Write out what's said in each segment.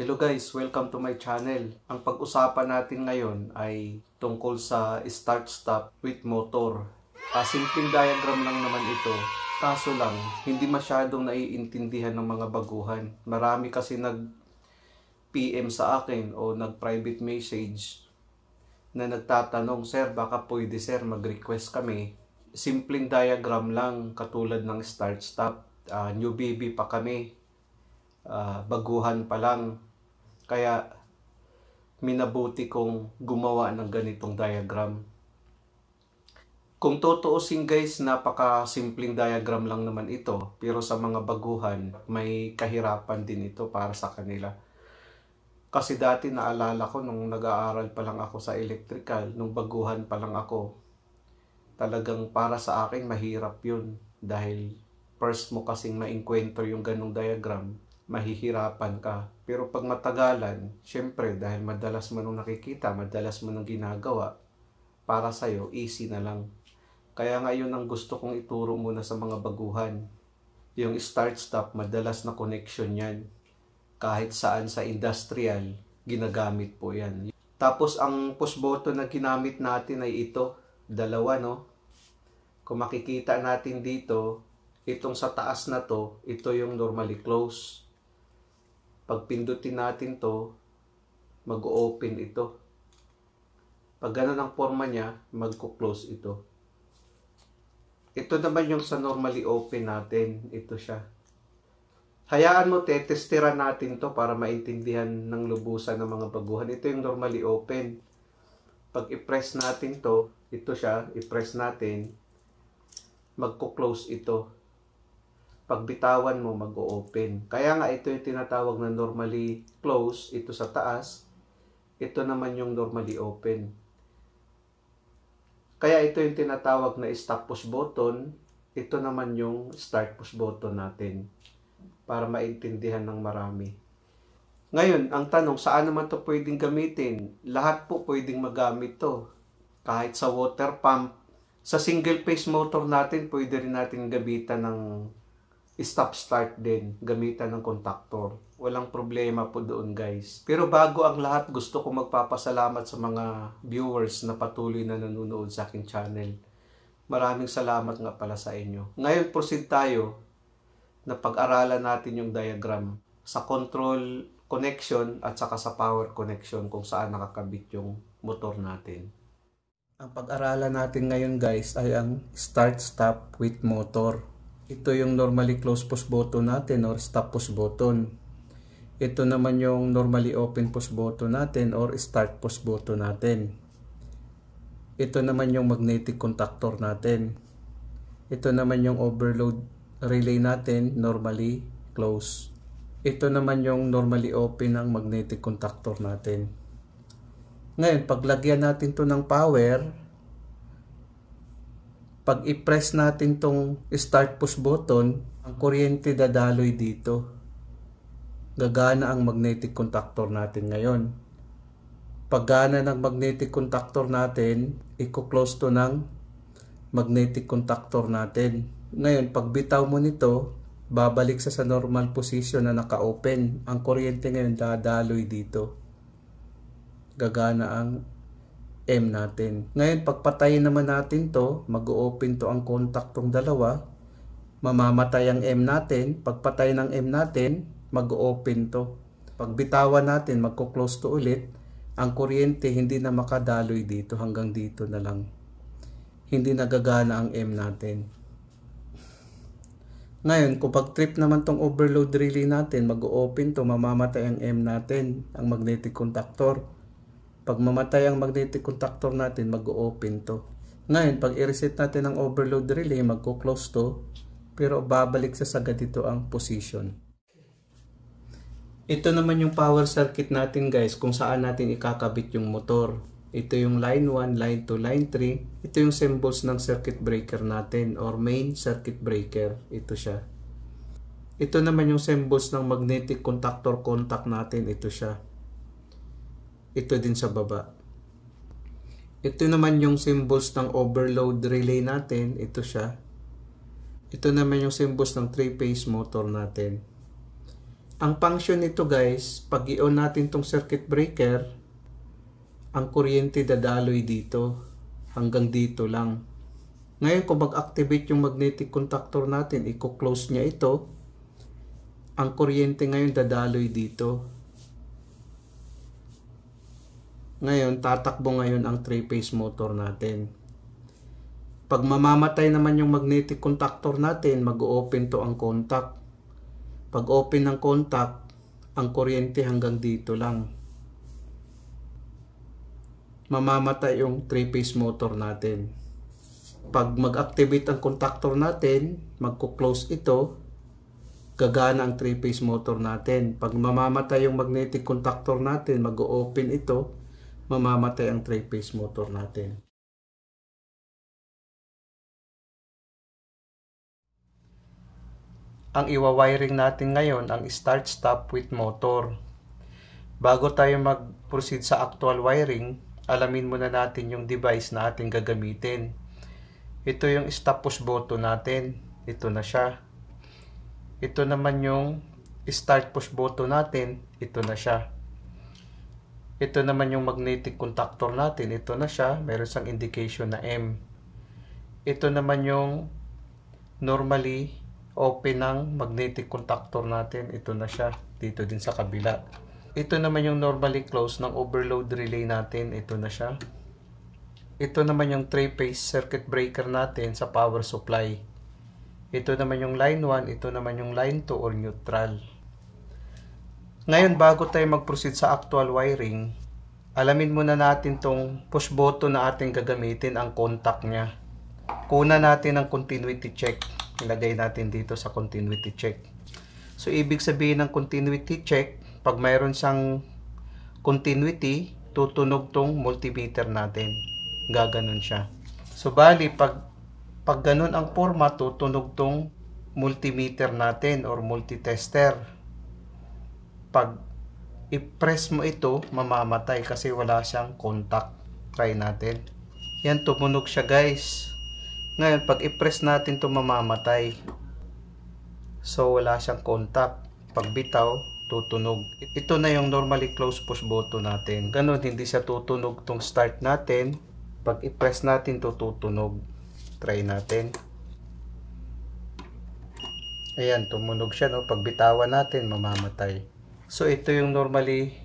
Hello guys, welcome to my channel. Ang pag-usapan natin ngayon ay tungkol sa start-stop with motor. Ah, simpleng diagram lang naman ito. Kaso lang, hindi masyadong naiintindihan ng mga baguhan. Marami kasi nag-PM sa akin o nag-private message na nagtatanong, Sir, baka pwede sir, mag-request kami. Simpleng diagram lang, katulad ng start-stop. Uh, ah, new baby pa kami. Uh, baguhan pa lang kaya minabuti kong gumawa ng ganitong diagram. Kung totoosin guys, napaka-simpleng diagram lang naman ito. Pero sa mga baguhan, may kahirapan din ito para sa kanila. Kasi dati naalala ko nung nag-aaral pa lang ako sa electrical, nung baguhan pa lang ako, talagang para sa akin mahirap yun. Dahil first mo kasing maengkwentro yung ganong diagram, mahihirapan ka. Pero pag matagalan, syempre dahil madalas mo nung nakikita, madalas mo nung ginagawa, para sa'yo, easy na lang. Kaya ngayon ang gusto kong ituro muna sa mga baguhan. Yung start-stop, madalas na connection yan. Kahit saan sa industrial, ginagamit po yan. Tapos ang push button na ginamit natin ay ito, dalawa no. Kung makikita natin dito, itong sa taas na to, ito yung normally close. Pag pindutin natin to, mag-open ito. Pag ganun ang forma niya, mag-close ito. Ito naman yung sa normally open natin. Ito siya. Hayaan mo, te, testira natin to para maintindihan ng lubusan ng mga baguhan. Ito yung normally open. Pag i-press natin to, ito siya, i-press natin, magko-close ito pagbitawan mo mag-open. Kaya nga ito yung tinatawag na normally close, ito sa taas, ito naman yung normally open. Kaya ito yung tinatawag na stop push button, ito naman yung start push button natin para maintindihan ng marami. Ngayon, ang tanong, saan naman to pwedeng gamitin? Lahat po pwedeng magamit to. Kahit sa water pump, sa single phase motor natin, pwede rin natin gabitan ng stop-start din gamitan ng contactor. Walang problema po doon guys. Pero bago ang lahat, gusto ko magpapasalamat sa mga viewers na patuloy na nanonood sa aking channel. Maraming salamat nga pala sa inyo. Ngayon proceed tayo na pag-aralan natin yung diagram sa control connection at saka sa power connection kung saan nakakabit yung motor natin. Ang pag-aralan natin ngayon guys ay ang start-stop with motor. Ito yung normally close push button natin or stop push button. Ito naman yung normally open push button natin or start push button natin. Ito naman yung magnetic contactor natin. Ito naman yung overload relay natin normally close. Ito naman yung normally open ng magnetic contactor natin. Ngayon, paglagyan natin to ng power, pag i-press natin tong start push button, ang kuryente dadaloy dito. Gagana ang magnetic contactor natin ngayon. Pag gana ng magnetic contactor natin, i-close to ng magnetic contactor natin. Ngayon, pag bitaw mo nito, babalik sa sa normal position na naka-open. Ang kuryente ngayon dadaloy dito. Gagana ang M natin. Ngayon, pagpatayin naman natin to, mag-open to ang contact tong dalawa. Mamamatay ang M natin. Pagpatay ng M natin, mag-open to. Pagbitawan natin, magko-close to ulit. Ang kuryente hindi na makadaloy dito hanggang dito na lang. Hindi nagagana ang M natin. Ngayon, kung pag-trip naman tong overload relay natin, mag-open to, mamamatay ang M natin, ang magnetic contactor pag mamatay ang magnetic contactor natin, mag-open to. Ngayon, pag i-reset natin ang overload relay, magko-close to. Pero babalik sa sagad dito ang position. Ito naman yung power circuit natin guys kung saan natin ikakabit yung motor. Ito yung line 1, line 2, line 3. Ito yung symbols ng circuit breaker natin or main circuit breaker. Ito siya. Ito naman yung symbols ng magnetic contactor contact natin. Ito siya ito din sa baba. Ito naman yung symbols ng overload relay natin. Ito siya. Ito naman yung symbols ng three phase motor natin. Ang function nito guys, pag i-on natin tong circuit breaker, ang kuryente dadaloy dito hanggang dito lang. Ngayon kung mag-activate yung magnetic contactor natin, i-close niya ito, ang kuryente ngayon dadaloy dito ngayon, tatakbo ngayon ang 3-phase motor natin. Pag mamamatay naman yung magnetic contactor natin, mag-open to ang contact. Pag open ng contact, ang kuryente hanggang dito lang. Mamamatay yung 3-phase motor natin. Pag mag-activate ang contactor natin, magko-close ito, gagana ang 3-phase motor natin. Pag mamamatay yung magnetic contactor natin, mag-open ito, mamamatay ang three phase motor natin. Ang iwa-wiring natin ngayon ang start-stop with motor. Bago tayo mag-proceed sa actual wiring, alamin muna natin yung device na ating gagamitin. Ito yung stop push button natin. Ito na siya. Ito naman yung start push button natin. Ito na siya. Ito naman yung magnetic contactor natin. Ito na siya. Meron siyang indication na M. Ito naman yung normally open ng magnetic contactor natin. Ito na siya. Dito din sa kabila. Ito naman yung normally close ng overload relay natin. Ito na siya. Ito naman yung three-phase circuit breaker natin sa power supply. Ito naman yung line 1. Ito naman yung line 2 or neutral. Ngayon, bago tayo mag-proceed sa actual wiring, alamin muna natin tong push button na ating gagamitin ang contact niya. Kuna natin ang continuity check. Ilagay natin dito sa continuity check. So, ibig sabihin ng continuity check, pag mayroon siyang continuity, tutunog tong multimeter natin. Gaganon siya. So, bali, pag, pag ganun ang format, tutunog tong multimeter natin or multitester pag i-press mo ito, mamamatay kasi wala siyang contact. Try natin. Yan, tumunog siya guys. Ngayon, pag i-press natin to mamamatay. So, wala siyang contact. Pag bitaw, tutunog. Ito na yung normally close push button natin. Ganun, hindi siya tutunog tong start natin. Pag i-press natin to tutunog. Try natin. Ayan, tumunog siya. No? Pag bitawan natin, mamamatay. So ito yung normally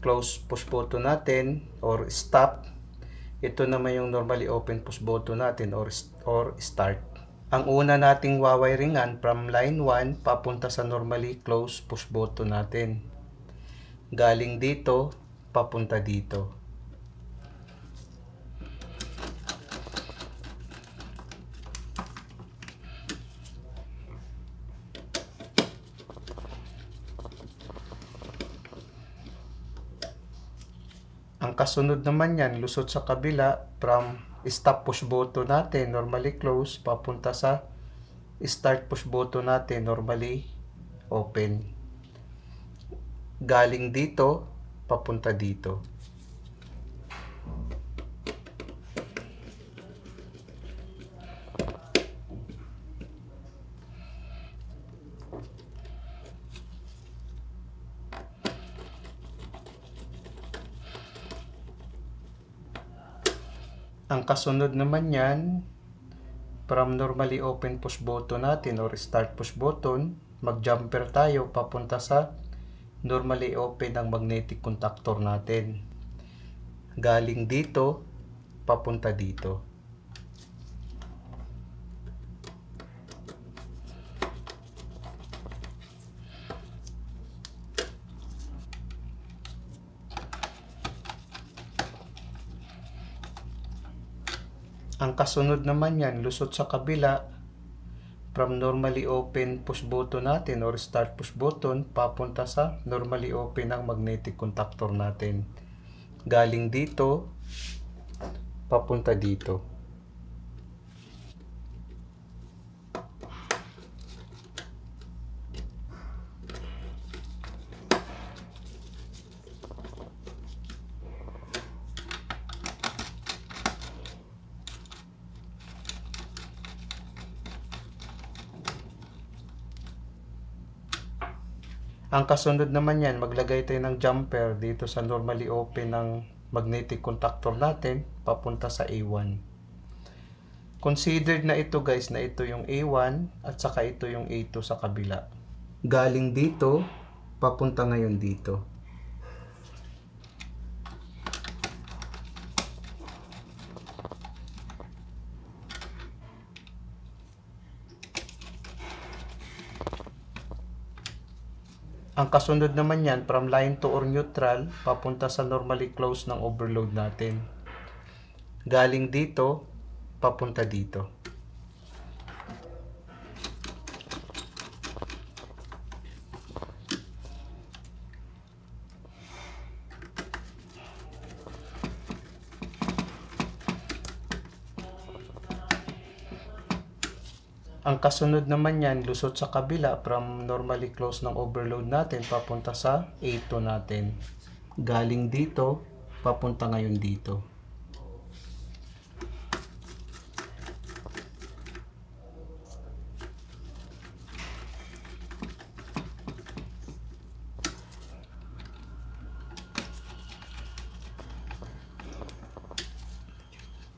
close push button natin or stop. Ito naman yung normally open push button natin or or start. Ang una nating wawiringan from line 1 papunta sa normally close push button natin. Galing dito papunta dito. kasunod naman yan, lusot sa kabila from stop push button natin, normally close, papunta sa start push button natin, normally open. Galing dito, papunta dito. kasunod naman yan, from normally open push button natin or start push button, mag-jumper tayo papunta sa normally open ang magnetic contactor natin. Galing dito, papunta dito. kasunod naman yan, lusot sa kabila, from normally open push button natin or start push button, papunta sa normally open ang magnetic contactor natin. Galing dito, papunta dito. Ang kasunod naman yan, maglagay tayo ng jumper dito sa normally open ng magnetic contactor natin papunta sa A1. Considered na ito guys na ito yung A1 at saka ito yung A2 sa kabila. Galing dito, papunta ngayon dito. Ang kasunod naman yan, from line to or neutral, papunta sa normally closed ng overload natin. Galing dito, papunta dito. Ang kasunod naman niyan, lusot sa kabila from normally close ng overload natin papunta sa A2 natin. Galing dito, papunta ngayon dito.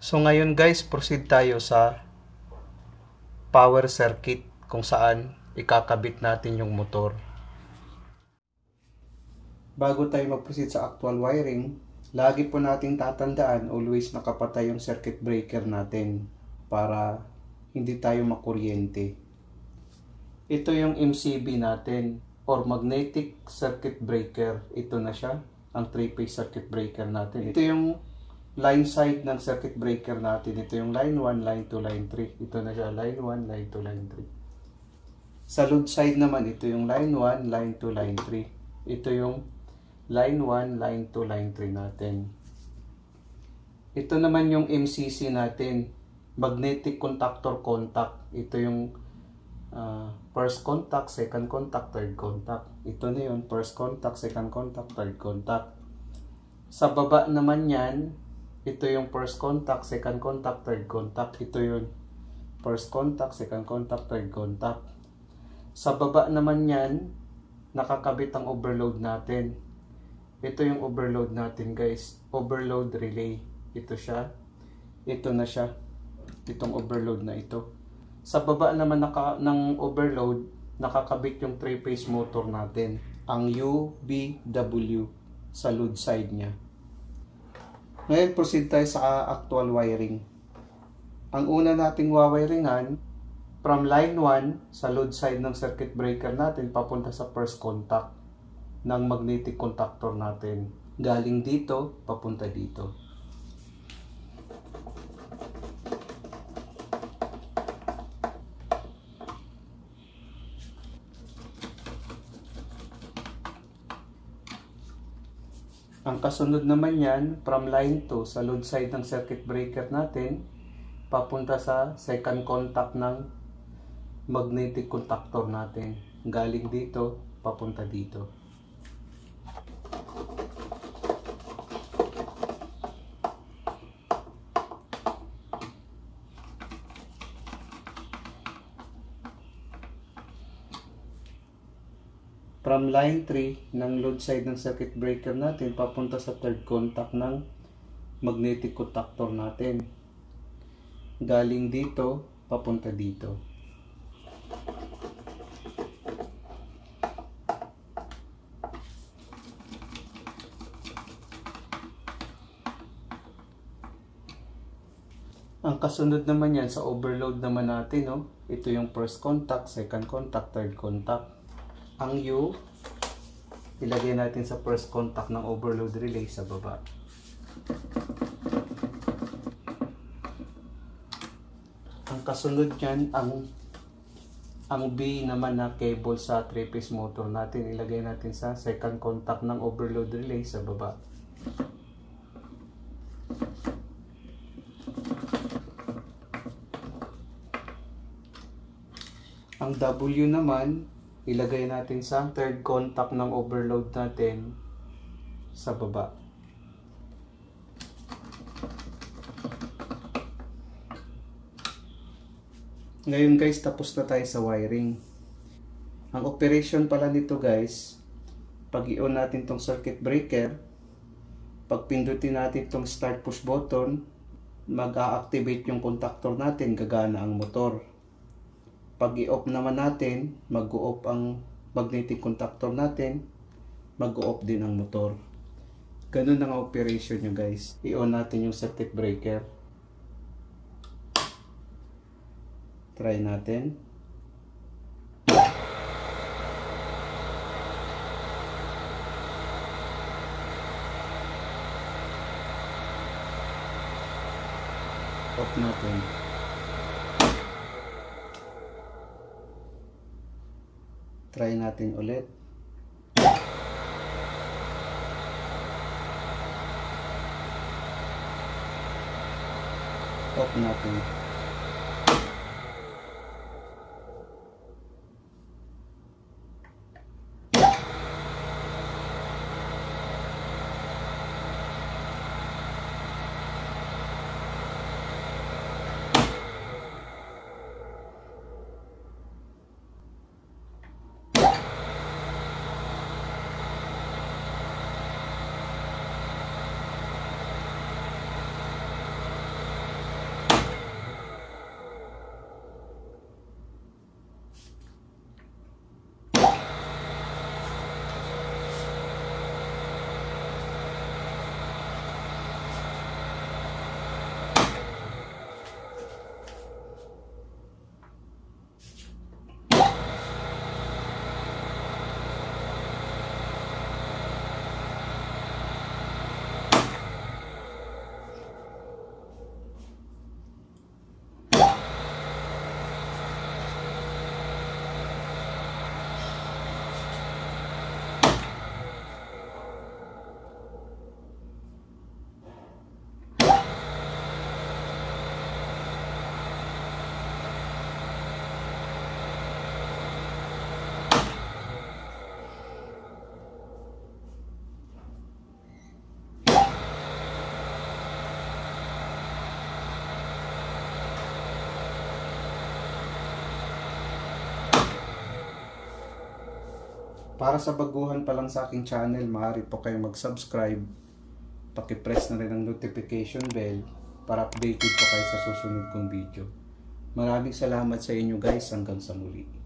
So ngayon guys, proceed tayo sa power circuit kung saan ikakabit natin yung motor. Bago tayo mag-proceed sa actual wiring, lagi po nating tatandaan always nakapatay yung circuit breaker natin para hindi tayo makuryente. Ito yung MCB natin or magnetic circuit breaker. Ito na siya, ang 3-phase circuit breaker natin. Ito yung line side ng circuit breaker natin. Ito yung line 1, line 2, line 3. Ito na siya, line 1, line 2, line 3. Sa load side naman, ito yung line 1, line 2, line 3. Ito yung line 1, line 2, line 3 natin. Ito naman yung MCC natin. Magnetic contactor contact. Ito yung uh, first contact, second contact, third contact. Ito na yun, first contact, second contact, third contact. Sa baba naman yan, ito yung first contact, second contact, third contact. Ito yung first contact, second contact, third contact. Sa baba naman yan, nakakabit ang overload natin. Ito yung overload natin guys. Overload relay. Ito siya. Ito na siya. Itong overload na ito. Sa baba naman naka, ng overload, nakakabit yung three phase motor natin. Ang UBW sa load side niya. Ngayon, proceed tayo sa actual wiring. Ang una nating wawiringan, from line 1, sa load side ng circuit breaker natin, papunta sa first contact ng magnetic contactor natin. Galing dito, papunta dito. Ang kasunod naman yan, from line 2 sa load side ng circuit breaker natin, papunta sa second contact ng magnetic contactor natin. Galing dito, papunta dito. line 3 ng load side ng circuit breaker natin papunta sa third contact ng magnetic contactor natin. Galing dito, papunta dito. Ang kasunod naman yan sa overload naman natin, no? ito yung first contact, second contact, third contact. Ang U ilagay natin sa first contact ng overload relay sa baba. Ang kasunod niyan, ang ang B naman na cable sa 3-phase motor natin, ilagay natin sa second contact ng overload relay sa baba. Ang W naman, ilagay natin sa third contact ng overload natin sa baba. Ngayon guys, tapos na tayo sa wiring. Ang operation pala nito guys, pag i-on natin tong circuit breaker, pag pindutin natin tong start push button, mag-a-activate yung contactor natin, gagana ang motor. Pag i-off naman natin, mag-off ang magnetic contactor natin, mag-off din ang motor. Ganun ang operation nyo guys. I-on natin yung circuit breaker. Try natin. Off natin. Try natin ulit. Off natin. Para sa baguhan pa lang sa aking channel, maaari po kayong mag-subscribe. Pakipress na rin ang notification bell para updated po kayo sa susunod kong video. Maraming salamat sa inyo guys. Hanggang sa muli.